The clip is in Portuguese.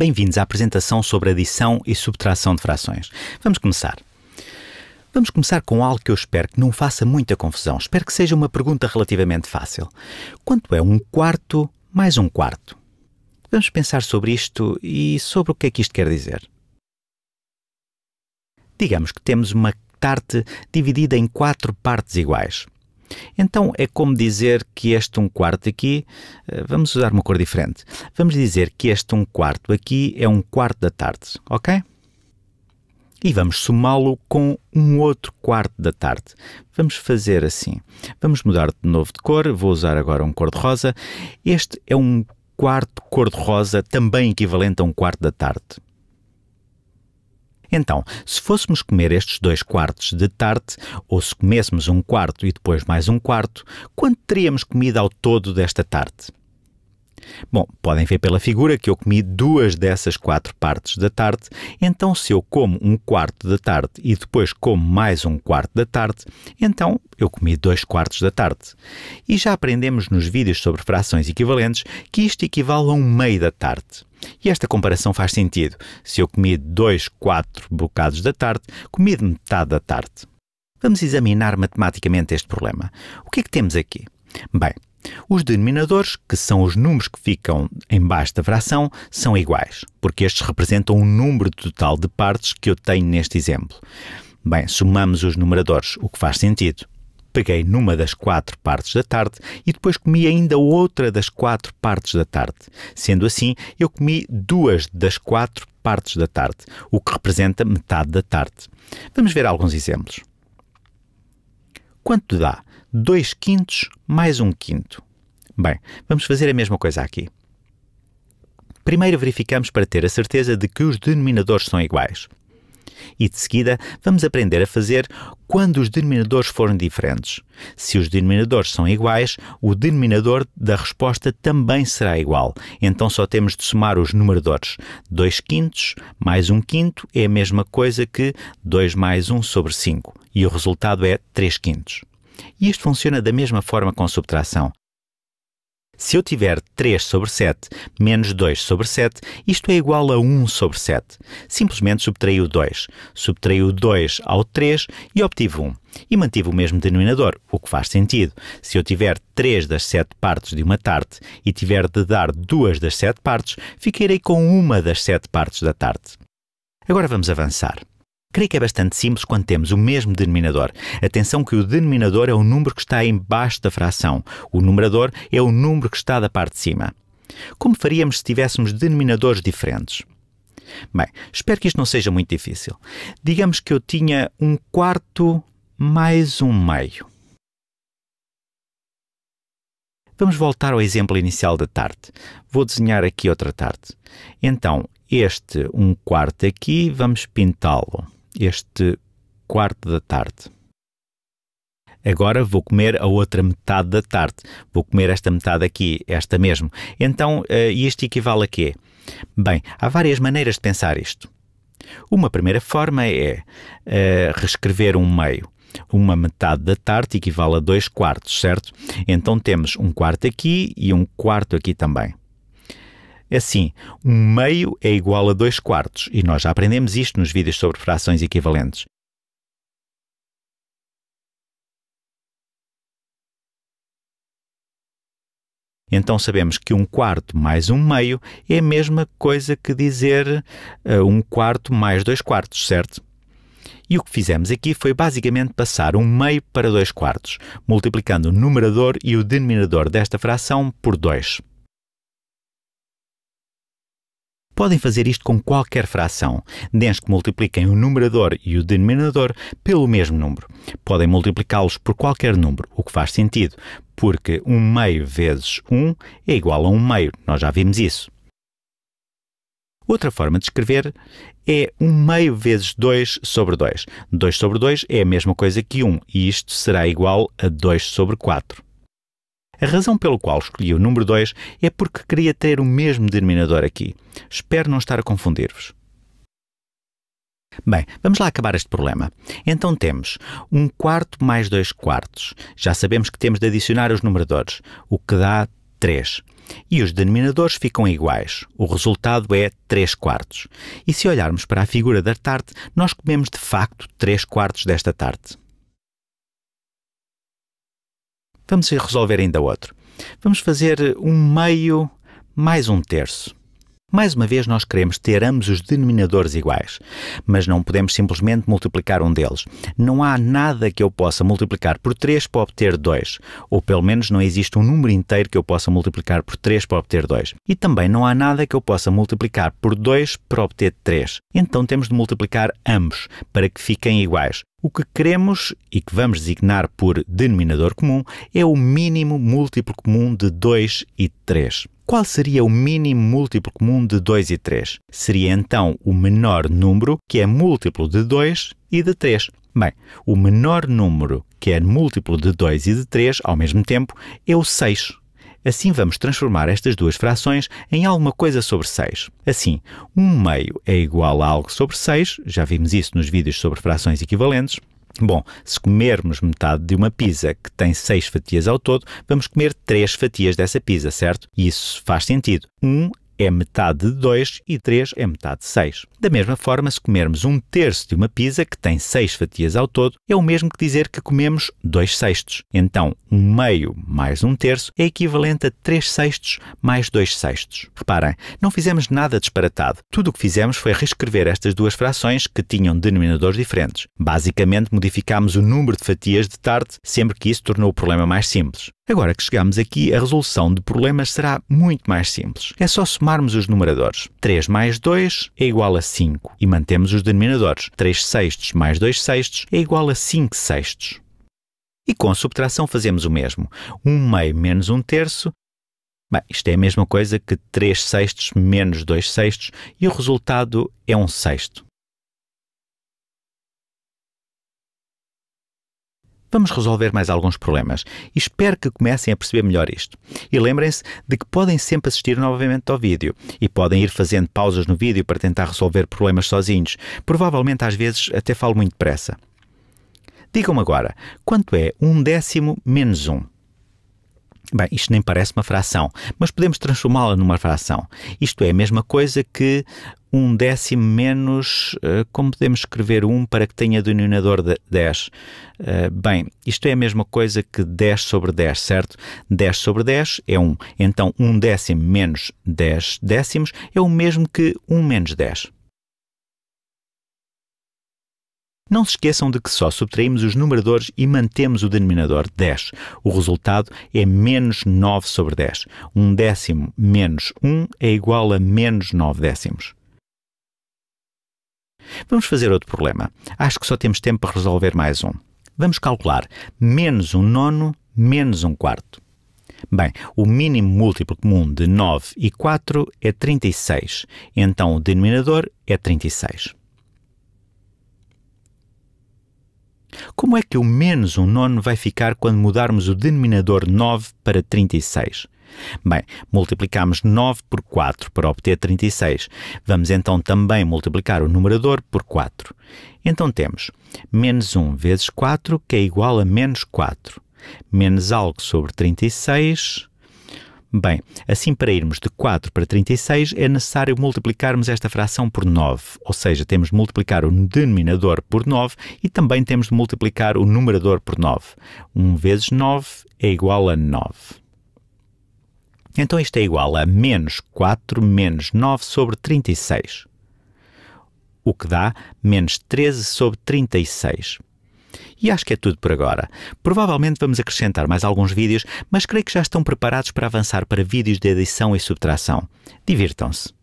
Bem-vindos à apresentação sobre adição e subtração de frações. Vamos começar. Vamos começar com algo que eu espero que não faça muita confusão. Espero que seja uma pergunta relativamente fácil. Quanto é um quarto mais um quarto? Vamos pensar sobre isto e sobre o que é que isto quer dizer. Digamos que temos uma tarte dividida em quatro partes iguais. Então é como dizer que este um quarto aqui, eh, vamos usar uma cor diferente. Vamos dizer que este um quarto aqui é um quarto da tarde, ok? E vamos somá-lo com um outro quarto da tarde. Vamos fazer assim. Vamos mudar de novo de cor. Vou usar agora um cor-de-rosa. Este é um quarto cor-de-rosa, também equivalente a um quarto da tarde. Então, se fôssemos comer estes dois quartos de tarte, ou se comêssemos um quarto e depois mais um quarto, quanto teríamos comido ao todo desta tarte? Bom, podem ver pela figura que eu comi duas dessas quatro partes da tarde, então se eu como um quarto da tarde e depois como mais um quarto da tarde, então eu comi dois quartos da tarde. E já aprendemos nos vídeos sobre frações equivalentes que isto equivale a um meio da tarde. E esta comparação faz sentido. Se eu comi dois quatro bocados da tarde, comi de metade da tarde. Vamos examinar matematicamente este problema. O que é que temos aqui? Bem, os denominadores, que são os números que ficam embaixo da fração, são iguais, porque estes representam o número total de partes que eu tenho neste exemplo. Bem, somamos os numeradores, o que faz sentido. Peguei numa das quatro partes da tarde e depois comi ainda outra das quatro partes da tarde. Sendo assim, eu comi duas das quatro partes da tarde, o que representa metade da tarde. Vamos ver alguns exemplos. Quanto dá 2 quintos mais 1 um quinto. Bem, vamos fazer a mesma coisa aqui. Primeiro verificamos para ter a certeza de que os denominadores são iguais. E de seguida vamos aprender a fazer quando os denominadores forem diferentes. Se os denominadores são iguais, o denominador da resposta também será igual. Então só temos de somar os numeradores. 2 quintos mais 1 um quinto é a mesma coisa que 2 mais 1 um sobre 5. E o resultado é 3 quintos. E isto funciona da mesma forma com subtração. Se eu tiver 3 sobre 7 menos 2 sobre 7, isto é igual a 1 sobre 7. Simplesmente subtraí o 2. Subtraí o 2 ao 3 e obtive 1. E mantive o mesmo denominador, o que faz sentido. Se eu tiver 3 das 7 partes de uma tarte e tiver de dar 2 das 7 partes, ficarei com uma das 7 partes da tarte. Agora vamos avançar. Creio que é bastante simples quando temos o mesmo denominador. Atenção que o denominador é o número que está embaixo da fração. O numerador é o número que está da parte de cima. Como faríamos se tivéssemos denominadores diferentes? Bem, espero que isto não seja muito difícil. Digamos que eu tinha um quarto mais um meio. Vamos voltar ao exemplo inicial da tarte. Vou desenhar aqui outra tarte. Então, este um quarto aqui, vamos pintá-lo este quarto da tarde. Agora vou comer a outra metade da tarde. Vou comer esta metade aqui, esta mesmo. Então, isto eh, equivale a quê? Bem, há várias maneiras de pensar isto. Uma primeira forma é uh, reescrever um meio. Uma metade da tarde equivale a dois quartos, certo? Então temos um quarto aqui e um quarto aqui também. É assim, um meio é igual a dois quartos, e nós já aprendemos isto nos vídeos sobre frações equivalentes. Então sabemos que um quarto mais um meio é a mesma coisa que dizer uh, um quarto mais dois quartos, certo? E o que fizemos aqui foi basicamente passar um meio para dois quartos, multiplicando o numerador e o denominador desta fração por 2. Podem fazer isto com qualquer fração, desde que multipliquem o numerador e o denominador pelo mesmo número. Podem multiplicá-los por qualquer número, o que faz sentido, porque 1 meio vezes 1 é igual a 1 meio, nós já vimos isso. Outra forma de escrever é 1 meio vezes 2 sobre 2. 2 sobre 2 é a mesma coisa que 1 e isto será igual a 2 sobre 4. A razão pelo qual escolhi o número 2 é porque queria ter o mesmo denominador aqui. Espero não estar a confundir-vos. Bem, vamos lá acabar este problema. Então temos 1 um quarto mais 2 quartos. Já sabemos que temos de adicionar os numeradores, o que dá 3. E os denominadores ficam iguais. O resultado é 3 quartos. E se olharmos para a figura da tarte, nós comemos de facto 3 quartos desta tarte. Vamos resolver ainda outro. Vamos fazer um meio mais um terço. Mais uma vez, nós queremos ter ambos os denominadores iguais, mas não podemos simplesmente multiplicar um deles. Não há nada que eu possa multiplicar por 3 para obter 2, ou pelo menos não existe um número inteiro que eu possa multiplicar por 3 para obter 2. E também não há nada que eu possa multiplicar por 2 para obter 3. Então temos de multiplicar ambos para que fiquem iguais. O que queremos e que vamos designar por denominador comum é o mínimo múltiplo comum de 2 e 3 qual seria o mínimo múltiplo comum de 2 e 3? Seria então o menor número que é múltiplo de 2 e de 3. Bem, o menor número que é múltiplo de 2 e de 3 ao mesmo tempo é o 6. Assim vamos transformar estas duas frações em alguma coisa sobre 6. Assim, 1 meio é igual a algo sobre 6, já vimos isso nos vídeos sobre frações equivalentes. Bom, se comermos metade de uma pizza que tem 6 fatias ao todo, vamos comer 3 fatias dessa pizza, certo? Isso faz sentido. 1 um é metade de 2 e 3 é metade de 6. Da mesma forma, se comermos um terço de uma pizza, que tem seis fatias ao todo, é o mesmo que dizer que comemos dois sextos. Então, um meio mais um terço é equivalente a três sextos mais dois sextos. Reparem, não fizemos nada disparatado. Tudo o que fizemos foi reescrever estas duas frações que tinham denominadores diferentes. Basicamente, modificámos o número de fatias de tarte sempre que isso tornou o problema mais simples. Agora que chegamos aqui, a resolução de problemas será muito mais simples. É só somarmos os numeradores. 3 mais 2 é igual a 5 e mantemos os denominadores. 3 sextos mais 2 sextos é igual a 5 sextos. E com a subtração fazemos o mesmo. 1 um meio menos 1 um terço. Bem, isto é a mesma coisa que 3 sextos menos 2 sextos e o resultado é 1 um sexto. vamos resolver mais alguns problemas. E espero que comecem a perceber melhor isto. E lembrem-se de que podem sempre assistir novamente ao vídeo e podem ir fazendo pausas no vídeo para tentar resolver problemas sozinhos. Provavelmente, às vezes, até falo muito depressa. Digam-me agora, quanto é um décimo menos um? Bem, isto nem parece uma fração, mas podemos transformá-la numa fração. Isto é a mesma coisa que um décimo menos. Eh, como podemos escrever 1 um para que tenha denominador 10? Eh, bem, isto é a mesma coisa que 10 sobre 10, certo? 10 sobre 10 é 1. Então, 1 um décimo menos 10 décimos é o mesmo que 1 menos 10. Não se esqueçam de que só subtraímos os numeradores e mantemos o denominador 10. O resultado é menos 9 sobre 10. Um décimo menos 1 é igual a menos 9 décimos. Vamos fazer outro problema. Acho que só temos tempo para resolver mais um. Vamos calcular menos um nono menos um quarto. Bem, o mínimo múltiplo comum de 9 e 4 é 36, então o denominador é 36. Como é que o menos um nono vai ficar quando mudarmos o denominador 9 para 36? Bem, multiplicamos 9 por 4 para obter 36. Vamos então também multiplicar o numerador por 4. Então temos menos 1 vezes 4, que é igual a menos 4, menos algo sobre 36, Bem, assim para irmos de 4 para 36 é necessário multiplicarmos esta fração por 9, ou seja, temos de multiplicar o denominador por 9 e também temos de multiplicar o numerador por 9. 1 vezes 9 é igual a 9. Então isto é igual a menos 4 menos 9 sobre 36, o que dá menos 13 sobre 36. E acho que é tudo por agora. Provavelmente vamos acrescentar mais alguns vídeos, mas creio que já estão preparados para avançar para vídeos de adição e subtração. Divirtam-se!